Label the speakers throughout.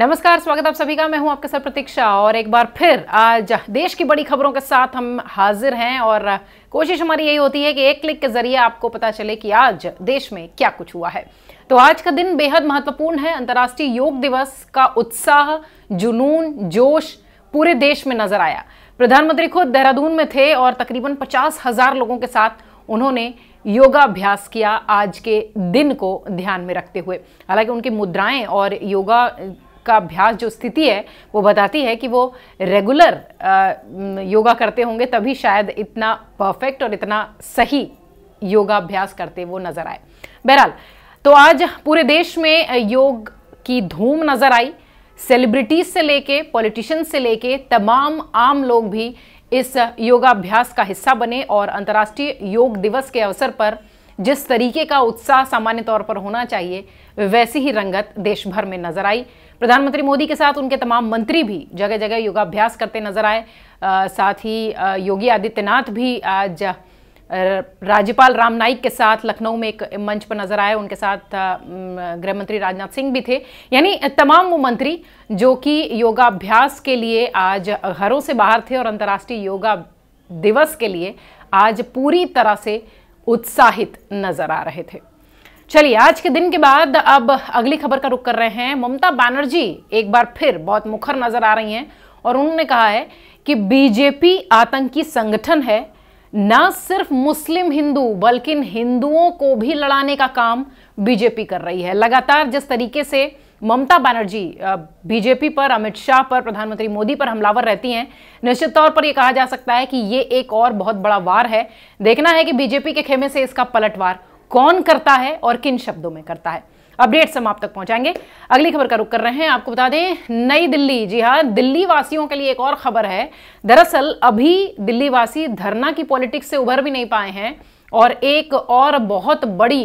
Speaker 1: नमस्कार स्वागत आप सभी का मैं हूं आपके साथ प्रतीक्षा और एक बार फिर आज देश की बड़ी खबरों के साथ हम हाजिर हैं और कोशिश हमारी यही होती है कि एक क्लिक के जरिए आपको पता चले कि आज देश में क्या कुछ हुआ है तो आज का दिन बेहद महत्वपूर्ण है अंतर्राष्ट्रीय योग दिवस का उत्साह जुनून जोश पूरे देश में नजर आया प्रधानमंत्री खुद देहरादून में थे और तकरीबन पचास हजार लोगों के साथ उन्होंने योगाभ्यास किया आज के दिन को ध्यान में रखते हुए हालांकि उनकी मुद्राएं और योगा का अभ्यास जो स्थिति है वो बताती है कि वो रेगुलर योगा करते होंगे तभी शायद इतना परफेक्ट और इतना सही योगाभ्यास करते वो नज़र आए बहरहाल तो आज पूरे देश में योग की धूम नज़र आई सेलिब्रिटीज से लेके पॉलिटिशियंस से लेके तमाम आम लोग भी इस योगाभ्यास का हिस्सा बने और अंतर्राष्ट्रीय योग दिवस के अवसर पर जिस तरीके का उत्साह सामान्य तौर पर होना चाहिए वैसी ही रंगत देश भर में नजर आई प्रधानमंत्री मोदी के साथ उनके तमाम मंत्री भी जगह जगह योगाभ्यास करते नजर आए साथ ही योगी आदित्यनाथ भी आज राज्यपाल राम नाईक के साथ लखनऊ में एक मंच पर नजर आए उनके साथ गृह मंत्री राजनाथ सिंह भी थे यानी तमाम वो मंत्री जो कि योगाभ्यास के लिए आज घरों से बाहर थे और अंतर्राष्ट्रीय योगा दिवस के लिए आज पूरी तरह से उत्साहित नजर आ रहे थे चलिए आज के दिन के बाद अब अगली खबर का रुख कर रहे हैं ममता बनर्जी एक बार फिर बहुत मुखर नजर आ रही हैं और उन्होंने कहा है कि बीजेपी आतंकी संगठन है न सिर्फ मुस्लिम हिंदू बल्कि हिंदुओं को भी लड़ाने का काम बीजेपी कर रही है लगातार जिस तरीके से ममता बनर्जी बीजेपी पर अमित शाह पर प्रधानमंत्री मोदी पर हमलावर रहती हैं निश्चित तौर पर यह कहा जा सकता है कि ये एक और बहुत बड़ा वार है देखना है कि बीजेपी के खेमे से इसका पलटवार कौन करता है और किन शब्दों में करता है अपडेट्स हम आप तक पहुंचाएंगे अगली खबर का रुख कर रहे हैं आपको बता दें नई दिल्ली जी हाँ दिल्ली वासियों के लिए एक और खबर है दरअसल अभी दिल्ली वासी धरना की पॉलिटिक्स से उभर भी नहीं पाए हैं और एक और बहुत बड़ी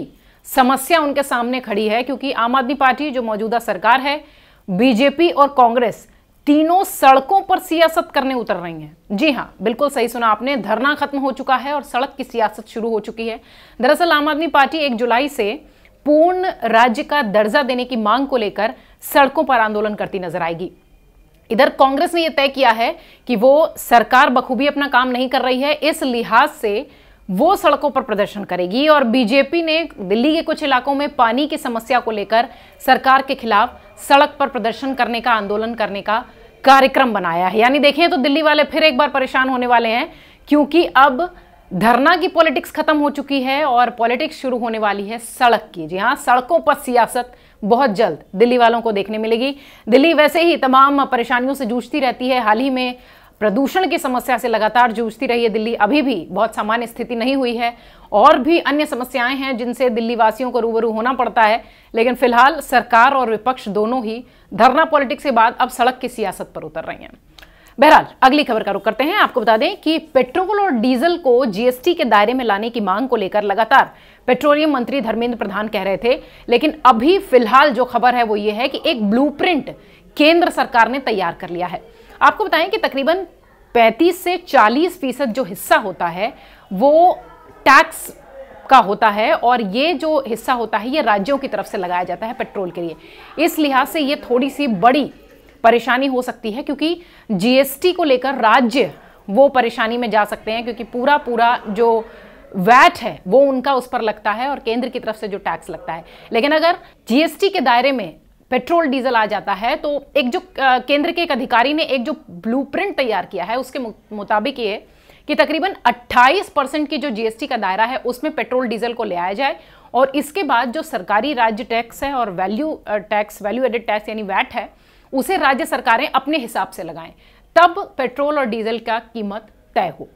Speaker 1: समस्या उनके सामने खड़ी है क्योंकि आम आदमी पार्टी जो मौजूदा सरकार है बीजेपी और कांग्रेस तीनों सड़कों पर सियासत करने उतर रही हैं जी हाँ बिल्कुल सही सुना आपने धरना खत्म हो चुका है और सड़क की सियासत शुरू हो चुकी है दरअसल आम आदमी पार्टी एक जुलाई से पूर्ण राज्य का दर्जा देने की मांग को लेकर सड़कों पर आंदोलन करती नजर आएगी इधर कांग्रेस ने यह तय किया है कि वो सरकार बखूबी अपना काम नहीं कर रही है इस लिहाज से वो सड़कों पर प्रदर्शन करेगी और बीजेपी ने दिल्ली के कुछ इलाकों में पानी की समस्या को लेकर सरकार के खिलाफ सड़क पर प्रदर्शन करने का आंदोलन करने का कार्यक्रम बनाया है यानी देखें तो दिल्ली वाले फिर एक बार परेशान होने वाले हैं क्योंकि अब धरना की पॉलिटिक्स खत्म हो चुकी है और पॉलिटिक्स शुरू होने वाली है सड़क की जी हाँ सड़कों पर सियासत बहुत जल्द दिल्ली वालों को देखने मिलेगी दिल्ली वैसे ही तमाम परेशानियों से जूझती रहती है हाल ही में प्रदूषण की समस्या से लगातार जूझती रही है दिल्ली अभी भी बहुत सामान्य स्थिति नहीं हुई है और भी अन्य समस्याएं हैं जिनसे दिल्ली वासियों को रूबरू होना पड़ता है लेकिन फिलहाल सरकार और विपक्ष दोनों ही धरना पॉलिटिक्स के बाद अब सड़क की सियासत पर उतर रही हैं बहरहाल अगली खबर का रुख करते हैं आपको बता दें कि पेट्रोल और डीजल को जीएसटी के दायरे में लाने की मांग को लेकर लगातार पेट्रोलियम मंत्री धर्मेंद्र प्रधान कह रहे थे लेकिन अभी फिलहाल जो खबर है वो ये है कि एक ब्लूप्रिंट केंद्र सरकार ने तैयार कर लिया है आपको बताएं कि तकरीबन 35 से 40 फीसद जो हिस्सा होता है वो टैक्स का होता है और ये जो हिस्सा होता है ये राज्यों की तरफ से लगाया जाता है पेट्रोल के लिए इस लिहाज से ये थोड़ी सी बड़ी परेशानी हो सकती है क्योंकि जीएसटी को लेकर राज्य वो परेशानी में जा सकते हैं क्योंकि पूरा पूरा जो वैट है वो उनका उस पर लगता है और केंद्र की तरफ से जो टैक्स लगता है लेकिन अगर जीएसटी के दायरे में पेट्रोल डीजल आ जाता है तो एक जो केंद्र के एक अधिकारी ने एक जो ब्लूप्रिंट तैयार किया है उसके मुताबिक ये कि तकरीबन 28 परसेंट की जो जीएसटी का दायरा है उसमें पेट्रोल डीजल को ले आया जाए और इसके बाद जो सरकारी राज्य टैक्स है और value tax value added tax यानी वैट है उसे राज्य सरकारें अपने हिसाब से लगाएं तब पेट्रोल और डीजल का कीमत तय हो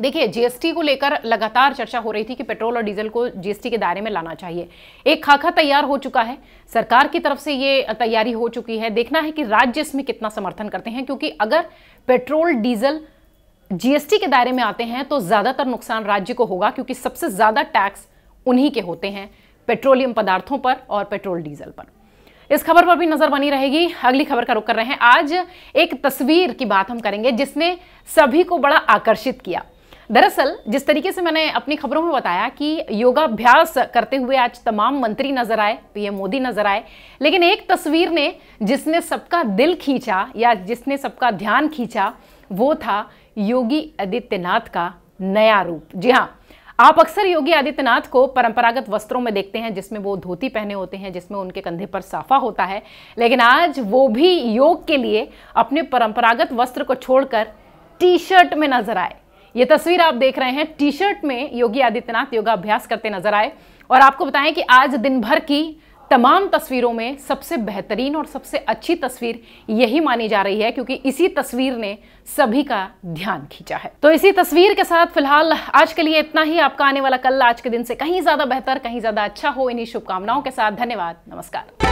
Speaker 1: देखिए जीएसटी को लेकर लगातार चर्चा हो रही थी कि पेट्रोल और डीजल को जीएसटी के दायरे में लाना चाहिए एक खाका तैयार हो चुका है सरकार की तरफ से ये तैयारी हो चुकी है देखना है कि राज्य इसमें कितना समर्थन करते हैं क्योंकि अगर पेट्रोल डीजल जीएसटी के दायरे में आते हैं तो ज़्यादातर नुकसान राज्य को होगा क्योंकि सबसे ज़्यादा टैक्स उन्हीं के होते हैं पेट्रोलियम पदार्थों पर और पेट्रोल डीजल पर इस खबर पर भी नजर बनी रहेगी अगली खबर का रुख कर रहे हैं आज एक तस्वीर की बात हम करेंगे जिसने सभी को बड़ा आकर्षित किया दरअसल जिस तरीके से मैंने अपनी खबरों में बताया कि योगाभ्यास करते हुए आज तमाम मंत्री नजर आए पीएम मोदी नजर आए लेकिन एक तस्वीर ने जिसने सबका दिल खींचा या जिसने सबका ध्यान खींचा वो था योगी आदित्यनाथ का नया रूप जी हाँ आप अक्सर योगी आदित्यनाथ को परंपरागत वस्त्रों में देखते हैं जिसमें वो धोती पहने होते हैं जिसमें उनके कंधे पर साफा होता है लेकिन आज वो भी योग के लिए अपने परंपरागत वस्त्र को छोड़कर टी शर्ट में नजर आए ये तस्वीर आप देख रहे हैं टी शर्ट में योगी आदित्यनाथ योगाभ्यास करते नजर आए और आपको बताएं कि आज दिन भर की तमाम तस्वीरों में सबसे बेहतरीन और सबसे अच्छी तस्वीर यही मानी जा रही है क्योंकि इसी तस्वीर ने सभी का ध्यान खींचा है तो इसी तस्वीर के साथ फिलहाल आज के लिए इतना ही आपका आने वाला कल आज के दिन से कहीं ज्यादा बेहतर कहीं ज्यादा अच्छा हो इन्हीं शुभकामनाओं के साथ धन्यवाद नमस्कार